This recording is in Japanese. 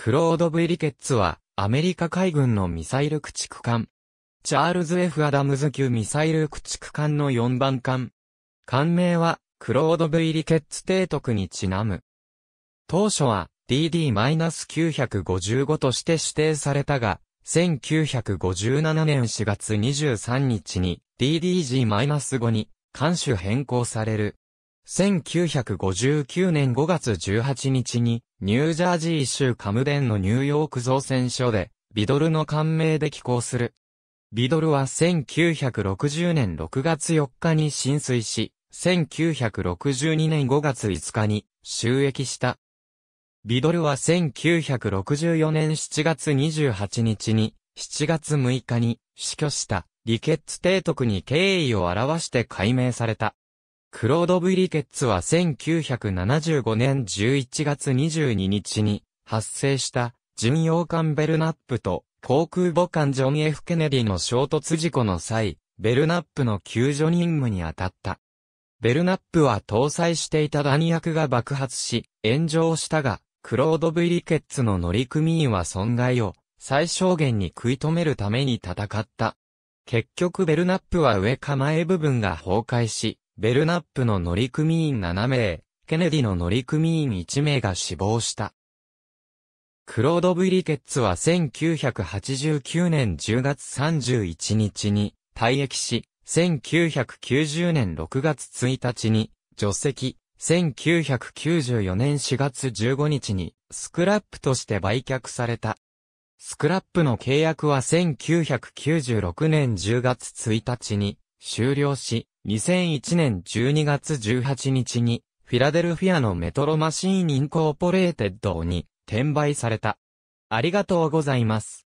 クロード・ブリケッツは、アメリカ海軍のミサイル駆逐艦。チャールズ・ F・ アダムズ級ミサイル駆逐艦の4番艦。艦名は、クロード・ブリケッツ提督にちなむ。当初は、DD-955 として指定されたが、1957年4月23日に DDG-5 に艦種変更される。1959年5月18日にニュージャージー州カムデンのニューヨーク造船所で、ビドルの艦名で寄港する。ビドルは1960年6月4日に浸水し、1962年5月5日に収益した。ビドルは1964年7月28日に、7月6日に死去した、リケッツ提督に敬意を表して解明された。クロード・ブリケッツは1975年11月22日に発生した巡洋艦ベルナップと航空母艦ジョン・ F・ ケネディの衝突事故の際、ベルナップの救助任務に当たった。ベルナップは搭載していた弾薬が爆発し、炎上したが、クロード・ブリケッツの乗組員は損害を最小限に食い止めるために戦った。結局ベルナップは上構え部分が崩壊し、ベルナップの乗組員7名、ケネディの乗組員1名が死亡した。クロード・ブリケッツは1989年10月31日に退役し、1990年6月1日に除籍、1994年4月15日にスクラップとして売却された。スクラップの契約は1996年10月1日に終了し、2001年12月18日に、フィラデルフィアのメトロマシーンインコーポレーテッドに転売された。ありがとうございます。